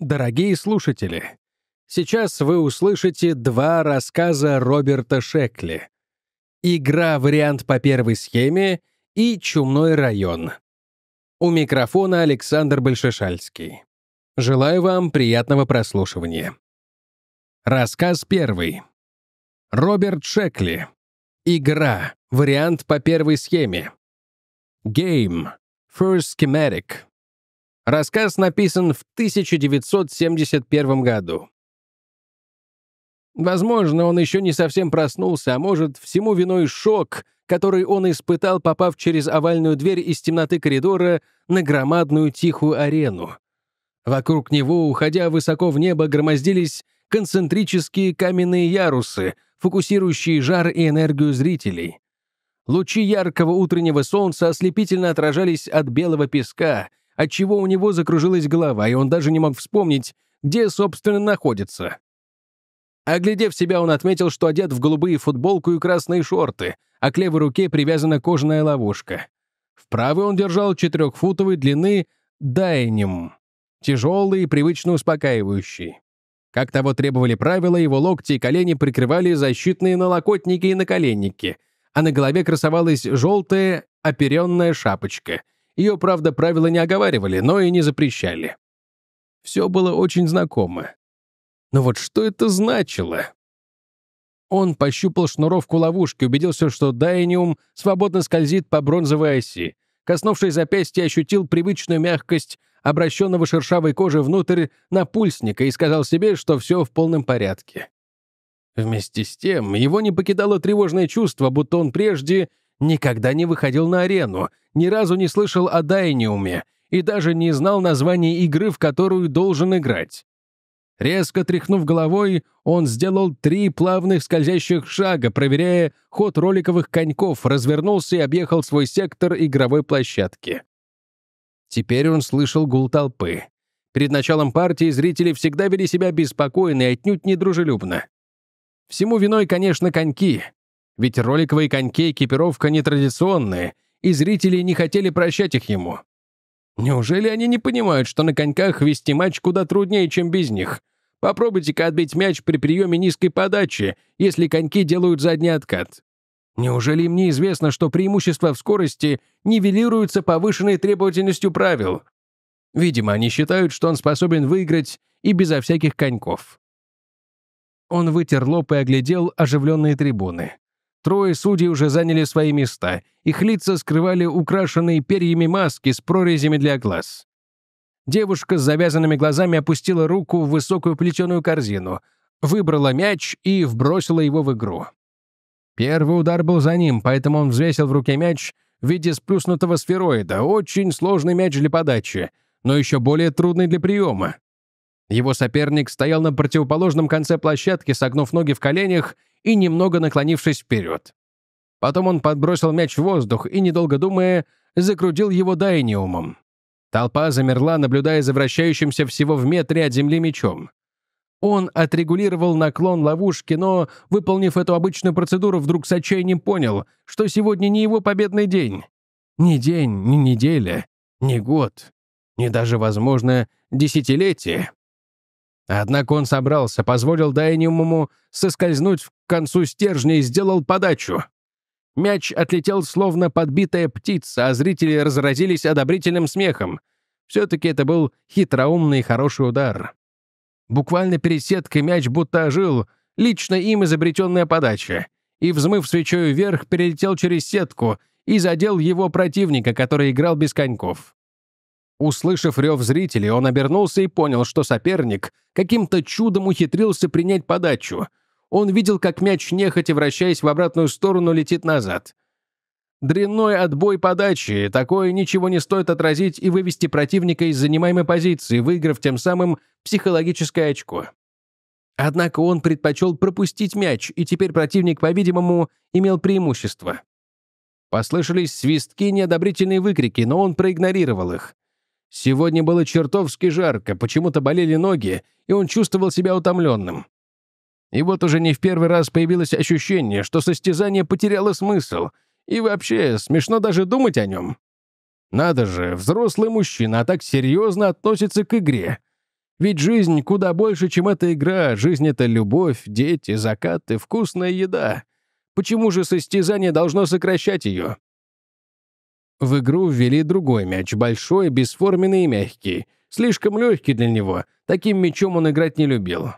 Дорогие слушатели, сейчас вы услышите два рассказа Роберта Шекли. «Игра. Вариант по первой схеме» и «Чумной район». У микрофона Александр Большешальский. Желаю вам приятного прослушивания. Рассказ первый. Роберт Шекли. Игра. Вариант по первой схеме. Game. First Schematic. Рассказ написан в 1971 году. Возможно, он еще не совсем проснулся, а может, всему виной шок, который он испытал, попав через овальную дверь из темноты коридора на громадную тихую арену. Вокруг него, уходя высоко в небо, громоздились концентрические каменные ярусы, фокусирующие жар и энергию зрителей. Лучи яркого утреннего солнца ослепительно отражались от белого песка — отчего у него закружилась голова, и он даже не мог вспомнить, где, собственно, находится. Оглядев себя, он отметил, что одет в голубые футболку и красные шорты, а к левой руке привязана кожаная ловушка. В правой он держал четырехфутовой длины дайнем, тяжелый и привычно успокаивающий. Как того требовали правила, его локти и колени прикрывали защитные налокотники и наколенники, а на голове красовалась желтая оперенная шапочка — ее, правда, правила не оговаривали, но и не запрещали. Все было очень знакомо. Но вот что это значило? Он пощупал шнуровку ловушки, убедился, что дайниум свободно скользит по бронзовой оси. Коснувшись запястья, ощутил привычную мягкость обращенного шершавой кожи внутрь на пульсника и сказал себе, что все в полном порядке. Вместе с тем, его не покидало тревожное чувство, будто он прежде никогда не выходил на арену, ни разу не слышал о Дайниуме и даже не знал названия игры, в которую должен играть. Резко тряхнув головой, он сделал три плавных скользящих шага, проверяя ход роликовых коньков, развернулся и объехал свой сектор игровой площадки. Теперь он слышал гул толпы. Перед началом партии зрители всегда вели себя беспокойно и отнюдь недружелюбно. Всему виной, конечно, коньки. Ведь роликовые коньки экипировка нетрадиционные, и зрители не хотели прощать их ему. Неужели они не понимают, что на коньках вести матч куда труднее, чем без них? Попробуйте-ка отбить мяч при приеме низкой подачи, если коньки делают задний откат. Неужели им неизвестно, что преимущества в скорости нивелируются повышенной требовательностью правил? Видимо, они считают, что он способен выиграть и безо всяких коньков. Он вытер лоб и оглядел оживленные трибуны. Трое судей уже заняли свои места, их лица скрывали украшенные перьями маски с прорезями для глаз. Девушка с завязанными глазами опустила руку в высокую плетеную корзину, выбрала мяч и вбросила его в игру. Первый удар был за ним, поэтому он взвесил в руке мяч в виде сплюснутого сфероида, очень сложный мяч для подачи, но еще более трудный для приема. Его соперник стоял на противоположном конце площадки, согнув ноги в коленях и немного наклонившись вперед. Потом он подбросил мяч в воздух и, недолго думая, закрутил его дайниумом. Толпа замерла, наблюдая за вращающимся всего в метре от земли мячом. Он отрегулировал наклон ловушки, но, выполнив эту обычную процедуру, вдруг с отчаянием понял, что сегодня не его победный день. Ни день, ни неделя, ни год, ни даже, возможно, десятилетие. Однако он собрался, позволил Дайниуму соскользнуть к концу стержня и сделал подачу. Мяч отлетел, словно подбитая птица, а зрители разразились одобрительным смехом. Все-таки это был хитроумный и хороший удар. Буквально перед сеткой мяч будто ожил, лично им изобретенная подача, и, взмыв свечою вверх, перелетел через сетку и задел его противника, который играл без коньков. Услышав рев зрителей, он обернулся и понял, что соперник каким-то чудом ухитрился принять подачу. Он видел, как мяч, нехотя вращаясь в обратную сторону, летит назад. Дрянной отбой подачи, такое ничего не стоит отразить и вывести противника из занимаемой позиции, выиграв тем самым психологическое очко. Однако он предпочел пропустить мяч, и теперь противник, по-видимому, имел преимущество. Послышались свистки, неодобрительные выкрики, но он проигнорировал их. Сегодня было чертовски жарко, почему-то болели ноги, и он чувствовал себя утомленным. И вот уже не в первый раз появилось ощущение, что состязание потеряло смысл, и вообще смешно даже думать о нем. Надо же, взрослый мужчина а так серьезно относится к игре. Ведь жизнь куда больше, чем эта игра. Жизнь — это любовь, дети, закаты, вкусная еда. Почему же состязание должно сокращать ее? В игру ввели другой мяч, большой, бесформенный и мягкий. Слишком легкий для него, таким мячом он играть не любил.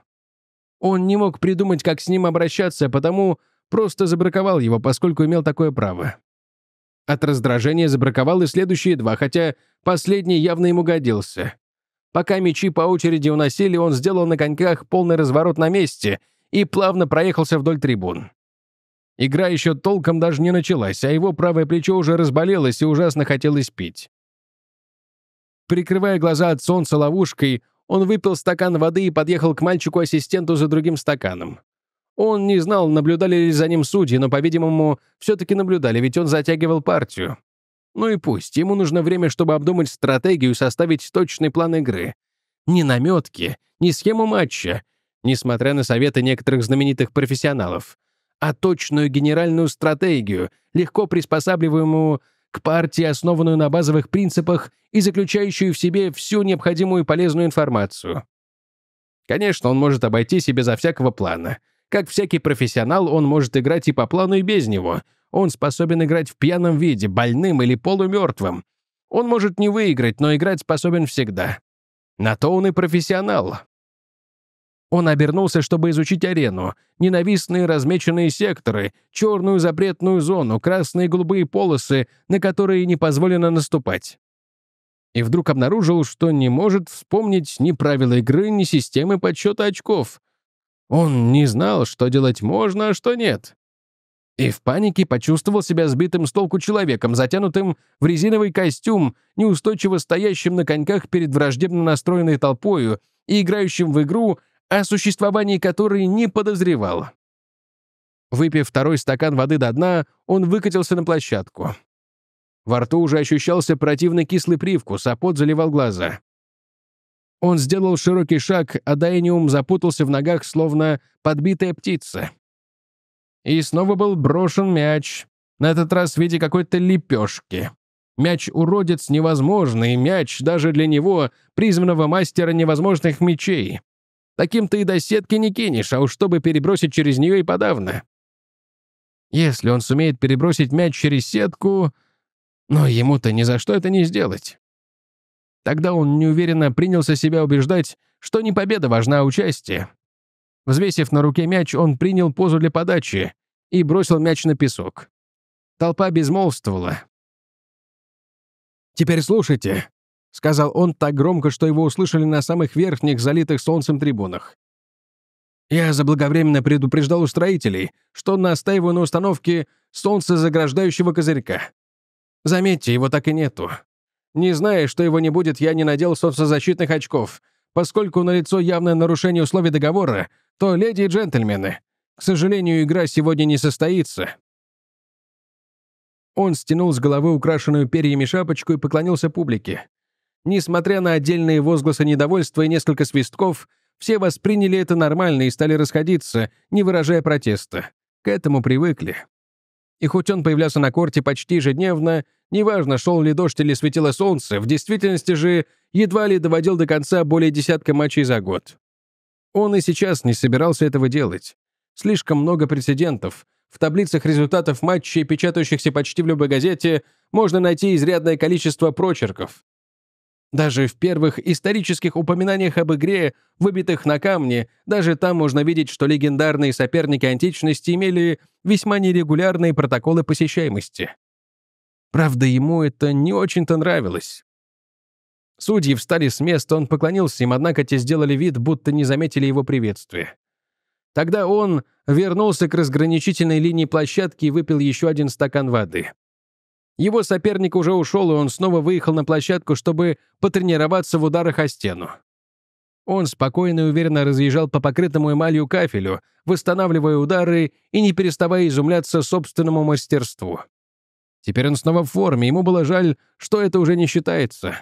Он не мог придумать, как с ним обращаться, а потому просто забраковал его, поскольку имел такое право. От раздражения забраковал и следующие два, хотя последний явно ему годился. Пока мячи по очереди уносили, он сделал на коньках полный разворот на месте и плавно проехался вдоль трибун. Игра еще толком даже не началась, а его правое плечо уже разболелось и ужасно хотелось пить. Прикрывая глаза от солнца ловушкой, он выпил стакан воды и подъехал к мальчику-ассистенту за другим стаканом. Он не знал, наблюдали ли за ним судьи, но, по-видимому, все-таки наблюдали, ведь он затягивал партию. Ну и пусть, ему нужно время, чтобы обдумать стратегию, и составить точный план игры. Ни наметки, ни схему матча, несмотря на советы некоторых знаменитых профессионалов а точную генеральную стратегию, легко приспосабливаемую к партии, основанную на базовых принципах и заключающую в себе всю необходимую полезную информацию. Конечно, он может обойтись себе за всякого плана. Как всякий профессионал, он может играть и по плану, и без него. Он способен играть в пьяном виде, больным или полумертвым. Он может не выиграть, но играть способен всегда. На то он и профессионал. Он обернулся, чтобы изучить арену, ненавистные размеченные секторы, черную запретную зону, красные и голубые полосы, на которые не позволено наступать. И вдруг обнаружил, что не может вспомнить ни правила игры, ни системы подсчета очков. Он не знал, что делать можно, а что нет. И в панике почувствовал себя сбитым с толку человеком, затянутым в резиновый костюм, неустойчиво стоящим на коньках перед враждебно настроенной толпою и играющим в игру, о существовании которой не подозревал. Выпив второй стакан воды до дна, он выкатился на площадку. Во рту уже ощущался противно кислый привкус, а пот заливал глаза. Он сделал широкий шаг, а Дайниум запутался в ногах, словно подбитая птица. И снова был брошен мяч, на этот раз в виде какой-то лепешки. Мяч-уродец невозможный, мяч даже для него, признанного мастера невозможных мечей. Таким ты и до сетки не кинешь, а уж чтобы перебросить через нее и подавно. Если он сумеет перебросить мяч через сетку, но ему-то ни за что это не сделать. Тогда он неуверенно принялся себя убеждать, что не победа важна, а участие. Взвесив на руке мяч, он принял позу для подачи и бросил мяч на песок. Толпа безмолвствовала. «Теперь слушайте», — сказал он так громко, что его услышали на самых верхних, залитых солнцем трибунах. «Я заблаговременно предупреждал у строителей, что настаиваю на установке солнцезаграждающего козырька. Заметьте, его так и нету. Не зная, что его не будет, я не надел солнцезащитных очков. Поскольку налицо явное нарушение условий договора, то, леди и джентльмены, к сожалению, игра сегодня не состоится». Он стянул с головы украшенную перьями шапочку и поклонился публике. Несмотря на отдельные возгласы недовольства и несколько свистков, все восприняли это нормально и стали расходиться, не выражая протеста. К этому привыкли. И хоть он появлялся на корте почти ежедневно, неважно, шел ли дождь или светило солнце, в действительности же едва ли доводил до конца более десятка матчей за год. Он и сейчас не собирался этого делать. Слишком много прецедентов. В таблицах результатов матчей, печатающихся почти в любой газете, можно найти изрядное количество прочерков. Даже в первых исторических упоминаниях об игре, выбитых на камне, даже там можно видеть, что легендарные соперники античности имели весьма нерегулярные протоколы посещаемости. Правда, ему это не очень-то нравилось. Судьи встали с места, он поклонился им, однако те сделали вид, будто не заметили его приветствия. Тогда он вернулся к разграничительной линии площадки и выпил еще один стакан воды. Его соперник уже ушел, и он снова выехал на площадку, чтобы потренироваться в ударах о стену. Он спокойно и уверенно разъезжал по покрытому эмалью кафелю, восстанавливая удары и не переставая изумляться собственному мастерству. Теперь он снова в форме, ему было жаль, что это уже не считается.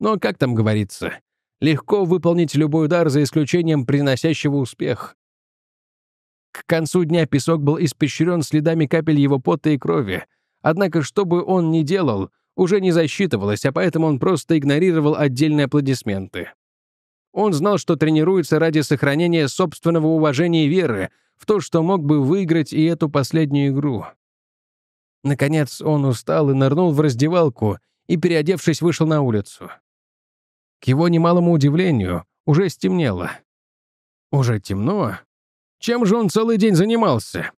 Но как там говорится, легко выполнить любой удар за исключением приносящего успех. К концу дня песок был испещрен следами капель его пота и крови — Однако, что бы он ни делал, уже не засчитывалось, а поэтому он просто игнорировал отдельные аплодисменты. Он знал, что тренируется ради сохранения собственного уважения и веры в то, что мог бы выиграть и эту последнюю игру. Наконец он устал и нырнул в раздевалку, и, переодевшись, вышел на улицу. К его немалому удивлению, уже стемнело. Уже темно? Чем же он целый день занимался?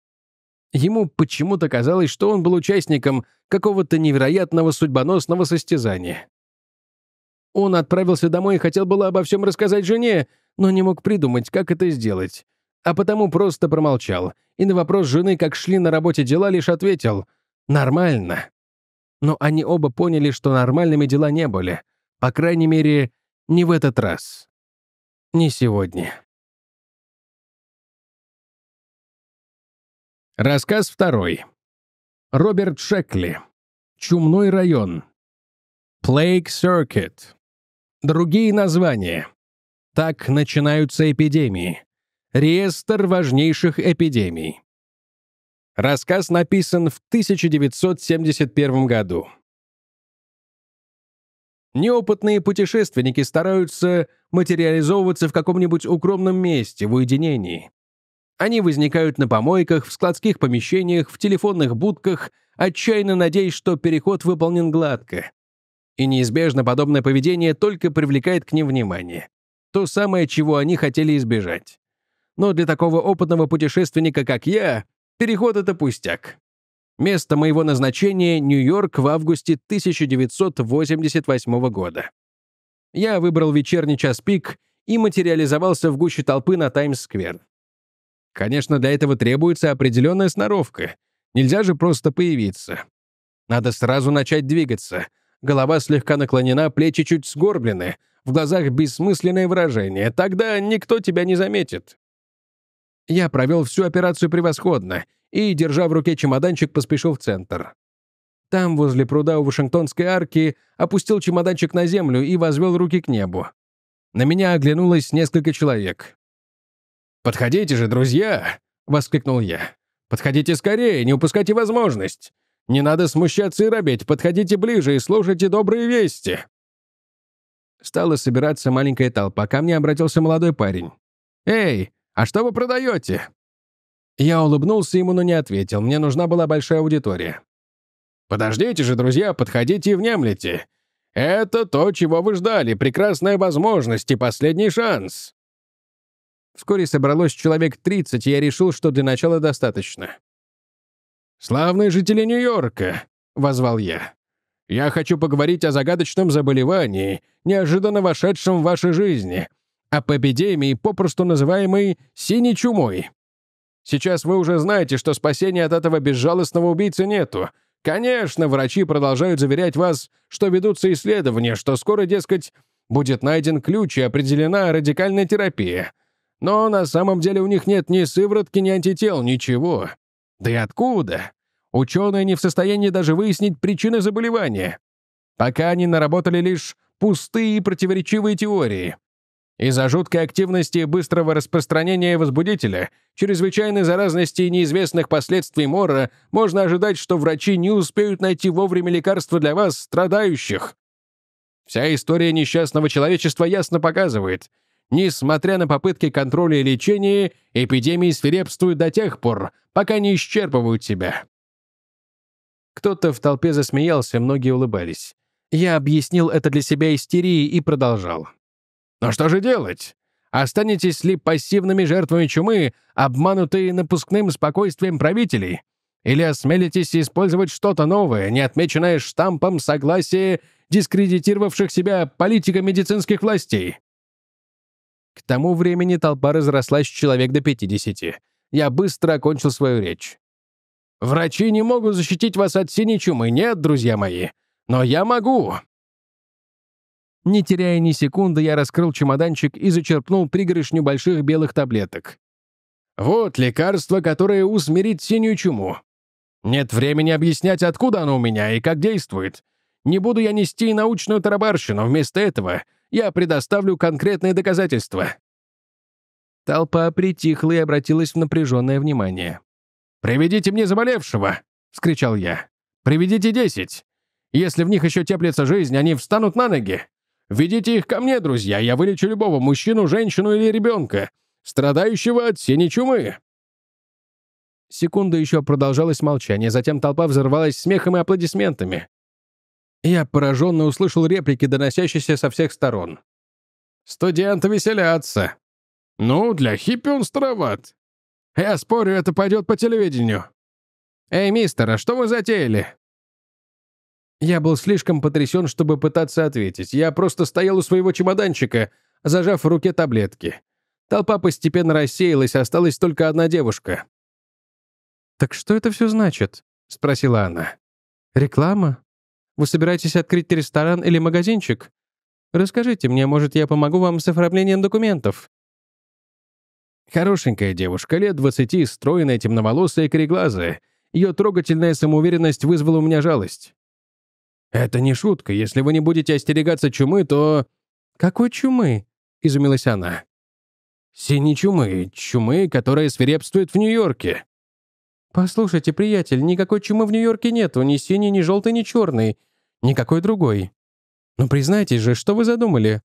Ему почему-то казалось, что он был участником какого-то невероятного судьбоносного состязания. Он отправился домой и хотел было обо всем рассказать жене, но не мог придумать, как это сделать. А потому просто промолчал. И на вопрос жены, как шли на работе дела, лишь ответил «Нормально». Но они оба поняли, что нормальными дела не были. По крайней мере, не в этот раз. Не сегодня. Рассказ второй. Роберт Шекли. Чумной район. Plague Circuit. Другие названия. Так начинаются эпидемии. Реестр важнейших эпидемий. Рассказ написан в 1971 году. Неопытные путешественники стараются материализовываться в каком-нибудь укромном месте, в уединении. Они возникают на помойках, в складских помещениях, в телефонных будках, отчаянно надеясь, что переход выполнен гладко. И неизбежно подобное поведение только привлекает к ним внимание. То самое, чего они хотели избежать. Но для такого опытного путешественника, как я, переход — это пустяк. Место моего назначения — Нью-Йорк в августе 1988 года. Я выбрал вечерний час пик и материализовался в гуще толпы на Таймс-сквер. Конечно, для этого требуется определенная сноровка. Нельзя же просто появиться. Надо сразу начать двигаться. Голова слегка наклонена, плечи чуть сгорблены, в глазах бессмысленное выражение. Тогда никто тебя не заметит. Я провел всю операцию превосходно и, держа в руке чемоданчик, поспешил в центр. Там, возле пруда у Вашингтонской арки, опустил чемоданчик на землю и возвел руки к небу. На меня оглянулось несколько человек. «Подходите же, друзья!» — воскликнул я. «Подходите скорее, не упускайте возможность! Не надо смущаться и робеть, подходите ближе и слушайте добрые вести!» Стала собираться маленькая толпа, ко мне обратился молодой парень. «Эй, а что вы продаете?» Я улыбнулся ему, но не ответил. Мне нужна была большая аудитория. «Подождите же, друзья, подходите и внемлите. Это то, чего вы ждали, прекрасная возможность и последний шанс. Вскоре собралось человек 30, и я решил, что для начала достаточно. «Славные жители Нью-Йорка!» — возвал я. «Я хочу поговорить о загадочном заболевании, неожиданно вошедшем в вашей жизни, об эпидемии, попросту называемой «синей чумой». Сейчас вы уже знаете, что спасения от этого безжалостного убийцы нету. Конечно, врачи продолжают заверять вас, что ведутся исследования, что скоро, дескать, будет найден ключ и определена радикальная терапия. Но на самом деле у них нет ни сыворотки, ни антител, ничего. Да и откуда? Ученые не в состоянии даже выяснить причины заболевания. Пока они наработали лишь пустые и противоречивые теории. Из-за жуткой активности и быстрого распространения возбудителя, чрезвычайной заразности и неизвестных последствий мора, можно ожидать, что врачи не успеют найти вовремя лекарства для вас, страдающих. Вся история несчастного человечества ясно показывает — Несмотря на попытки контроля и лечения, эпидемии свирепствуют до тех пор, пока не исчерпывают тебя. Кто-то в толпе засмеялся, многие улыбались. Я объяснил это для себя истерией и продолжал. Но «Ну что же делать? Останетесь ли пассивными жертвами чумы, обманутые напускным спокойствием правителей? Или осмелитесь использовать что-то новое, не отмеченное штампом согласия дискредитировавших себя политика медицинских властей? К тому времени толпа разрослась человек до 50. Я быстро окончил свою речь. «Врачи не могут защитить вас от синей чумы, нет, друзья мои. Но я могу!» Не теряя ни секунды, я раскрыл чемоданчик и зачерпнул пригоршню больших белых таблеток. «Вот лекарство, которое усмирит синюю чуму. Нет времени объяснять, откуда оно у меня и как действует. Не буду я нести научную тарабарщину. Вместо этого я предоставлю конкретные доказательства». Толпа притихла и обратилась в напряженное внимание. «Приведите мне заболевшего!» — скричал я. «Приведите десять! Если в них еще теплится жизнь, они встанут на ноги! Ведите их ко мне, друзья, я вылечу любого мужчину, женщину или ребенка, страдающего от синей чумы!» Секунда еще продолжалось молчание, затем толпа взорвалась смехом и аплодисментами. Я пораженно услышал реплики, доносящиеся со всех сторон. «Студенты веселятся!» «Ну, для хиппи он староват!» «Я спорю, это пойдет по телевидению!» «Эй, мистер, а что вы затеяли?» Я был слишком потрясен, чтобы пытаться ответить. Я просто стоял у своего чемоданчика, зажав в руке таблетки. Толпа постепенно рассеялась, осталась только одна девушка. «Так что это все значит?» — спросила она. «Реклама? Вы собираетесь открыть ресторан или магазинчик? Расскажите мне, может, я помогу вам с оформлением документов?» Хорошенькая девушка, лет двадцати, стройная, темноволосая и кореглазая. Ее трогательная самоуверенность вызвала у меня жалость. «Это не шутка. Если вы не будете остерегаться чумы, то...» «Какой чумы?» — изумилась она. «Синей чумы. Чумы, которая свирепствует в Нью-Йорке. «Послушайте, приятель, никакой чумы в Нью-Йорке нету, ни синий, ни желтый, ни черный, Никакой другой. Но признайтесь же, что вы задумали?»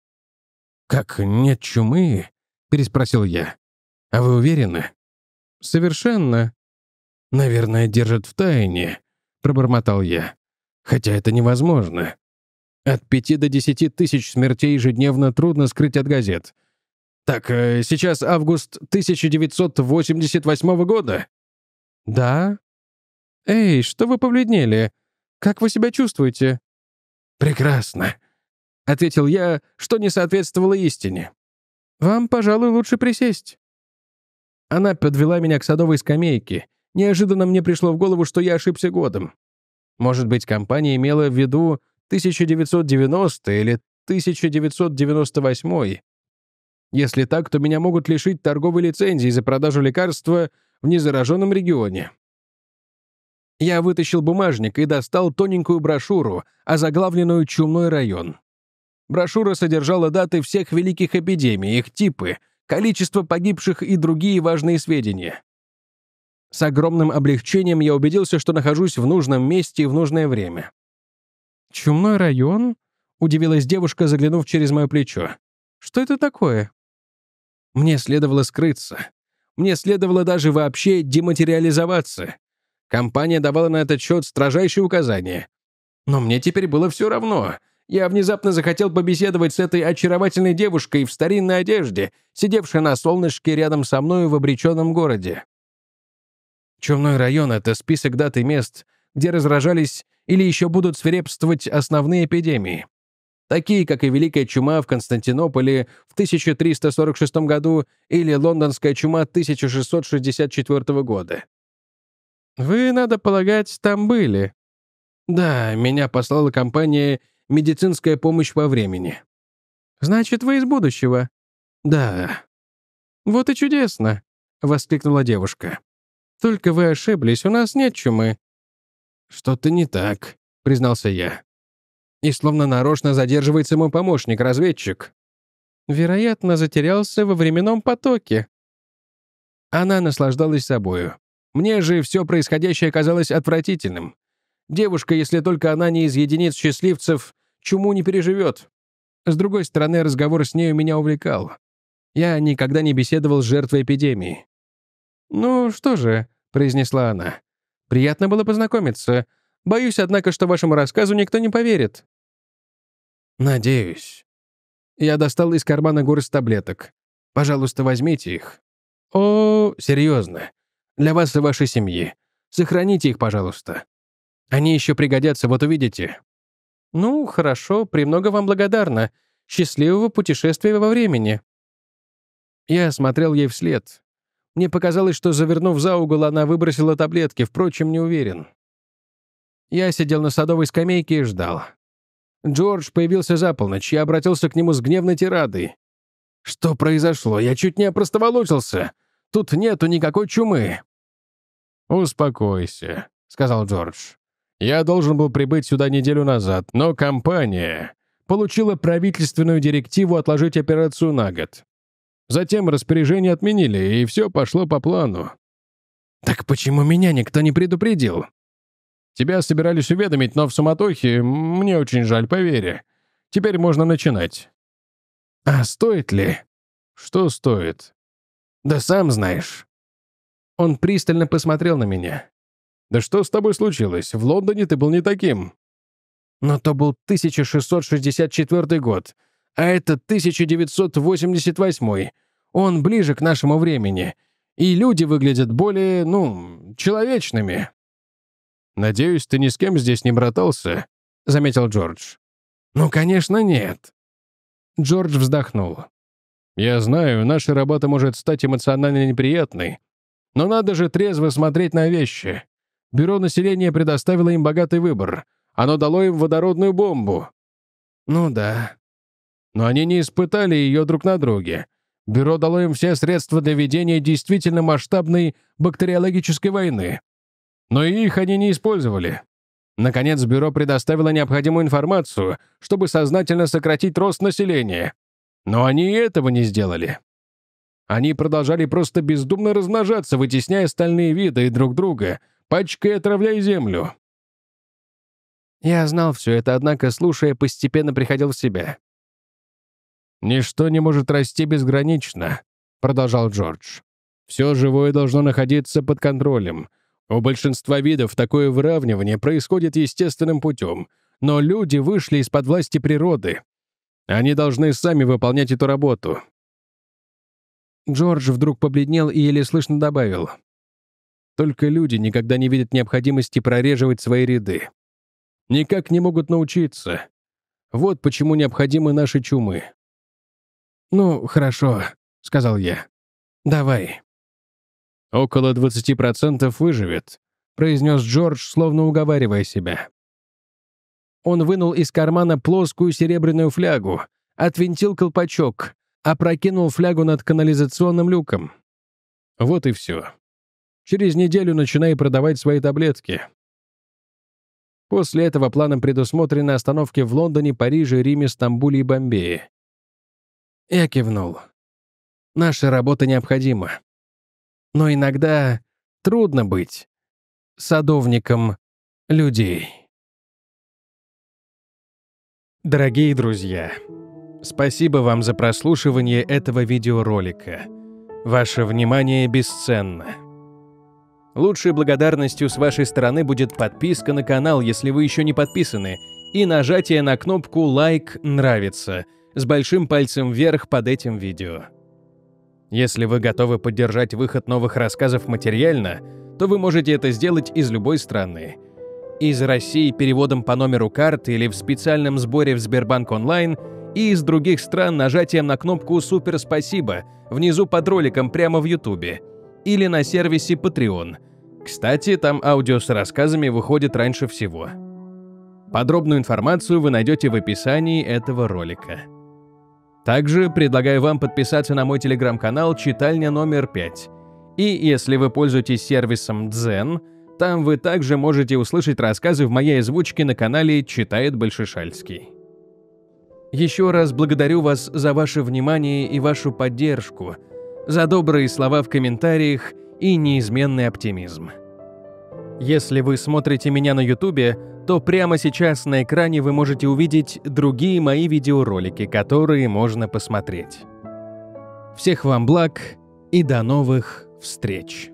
«Как нет чумы?» — переспросил я. «А вы уверены?» «Совершенно». «Наверное, держат в тайне», — пробормотал я. «Хотя это невозможно. От пяти до десяти тысяч смертей ежедневно трудно скрыть от газет. Так, э, сейчас август 1988 года. «Да?» «Эй, что вы повледнели? Как вы себя чувствуете?» «Прекрасно», — ответил я, что не соответствовало истине. «Вам, пожалуй, лучше присесть». Она подвела меня к садовой скамейке. Неожиданно мне пришло в голову, что я ошибся годом. Может быть, компания имела в виду 1990 или 1998. Если так, то меня могут лишить торговой лицензии за продажу лекарства — в незараженном регионе. Я вытащил бумажник и достал тоненькую брошюру, озаглавленную «Чумной район». Брошюра содержала даты всех великих эпидемий, их типы, количество погибших и другие важные сведения. С огромным облегчением я убедился, что нахожусь в нужном месте и в нужное время. «Чумной район?» — удивилась девушка, заглянув через мое плечо. «Что это такое?» Мне следовало скрыться. Мне следовало даже вообще дематериализоваться. Компания давала на этот счет строжайшие указания. Но мне теперь было все равно. Я внезапно захотел побеседовать с этой очаровательной девушкой в старинной одежде, сидевшей на солнышке рядом со мною в обреченном городе. Чумной район — это список дат и мест, где разражались или еще будут свирепствовать основные эпидемии такие как и Великая чума в Константинополе в 1346 году или Лондонская чума 1664 года. Вы, надо полагать, там были. Да, меня послала компания «Медицинская помощь по времени». Значит, вы из будущего? Да. Вот и чудесно, — воскликнула девушка. Только вы ошиблись, у нас нет чумы. Что-то не так, — признался я и словно нарочно задерживается мой помощник-разведчик. Вероятно, затерялся во временном потоке. Она наслаждалась собою. Мне же все происходящее казалось отвратительным. Девушка, если только она не из единиц счастливцев, чуму не переживет. С другой стороны, разговор с нею меня увлекал. Я никогда не беседовал с жертвой эпидемии. «Ну что же», — произнесла она, — «приятно было познакомиться. Боюсь, однако, что вашему рассказу никто не поверит». «Надеюсь». Я достал из кармана горсть таблеток. «Пожалуйста, возьмите их». «О, серьезно. Для вас и вашей семьи. Сохраните их, пожалуйста. Они еще пригодятся, вот увидите». «Ну, хорошо, премного вам благодарна. Счастливого путешествия во времени». Я смотрел ей вслед. Мне показалось, что, завернув за угол, она выбросила таблетки, впрочем, не уверен. Я сидел на садовой скамейке и ждал. Джордж появился за полночь. Я обратился к нему с гневной тирадой. «Что произошло? Я чуть не опростоволочился. Тут нету никакой чумы». «Успокойся», — сказал Джордж. «Я должен был прибыть сюда неделю назад, но компания получила правительственную директиву отложить операцию на год. Затем распоряжение отменили, и все пошло по плану». «Так почему меня никто не предупредил?» Тебя собирались уведомить, но в суматохе мне очень жаль, поверь. Теперь можно начинать». «А стоит ли?» «Что стоит?» «Да сам знаешь». Он пристально посмотрел на меня. «Да что с тобой случилось? В Лондоне ты был не таким». «Но то был 1664 год, а это 1988. Он ближе к нашему времени, и люди выглядят более, ну, человечными». «Надеюсь, ты ни с кем здесь не братался?» — заметил Джордж. «Ну, конечно, нет». Джордж вздохнул. «Я знаю, наша работа может стать эмоционально неприятной, но надо же трезво смотреть на вещи. Бюро населения предоставило им богатый выбор. Оно дало им водородную бомбу». «Ну да». Но они не испытали ее друг на друге. Бюро дало им все средства для ведения действительно масштабной бактериологической войны. Но и их они не использовали. Наконец, бюро предоставило необходимую информацию, чтобы сознательно сократить рост населения. Но они этого не сделали. Они продолжали просто бездумно размножаться, вытесняя остальные виды и друг друга, пачкой отравляя землю. Я знал все это, однако, слушая, постепенно приходил в себя. «Ничто не может расти безгранично», — продолжал Джордж. «Все живое должно находиться под контролем, у большинства видов такое выравнивание происходит естественным путем, но люди вышли из-под власти природы. Они должны сами выполнять эту работу. Джордж вдруг побледнел и еле слышно добавил. Только люди никогда не видят необходимости прореживать свои ряды. Никак не могут научиться. Вот почему необходимы наши чумы. «Ну, хорошо», — сказал я. «Давай». «Около 20% выживет», — произнес Джордж, словно уговаривая себя. Он вынул из кармана плоскую серебряную флягу, отвинтил колпачок, опрокинул флягу над канализационным люком. Вот и все. Через неделю начинай продавать свои таблетки. После этого планом предусмотрены остановки в Лондоне, Париже, Риме, Стамбуле и Бомбее. Я кивнул. Наша работа необходима но иногда трудно быть садовником людей. Дорогие друзья, спасибо вам за прослушивание этого видеоролика. Ваше внимание бесценно. Лучшей благодарностью с вашей стороны будет подписка на канал, если вы еще не подписаны, и нажатие на кнопку «Лайк нравится» с большим пальцем вверх под этим видео. Если вы готовы поддержать выход новых рассказов материально, то вы можете это сделать из любой страны. Из России переводом по номеру карты или в специальном сборе в Сбербанк онлайн, и из других стран нажатием на кнопку «Супер спасибо» внизу под роликом прямо в Ютубе или на сервисе Patreon. Кстати, там аудио с рассказами выходит раньше всего. Подробную информацию вы найдете в описании этого ролика. Также предлагаю вам подписаться на мой телеграм-канал «Читальня номер 5». И если вы пользуетесь сервисом Дзен, там вы также можете услышать рассказы в моей озвучке на канале «Читает Большишальский». Еще раз благодарю вас за ваше внимание и вашу поддержку, за добрые слова в комментариях и неизменный оптимизм. Если вы смотрите меня на ютубе, то прямо сейчас на экране вы можете увидеть другие мои видеоролики, которые можно посмотреть. Всех вам благ и до новых встреч!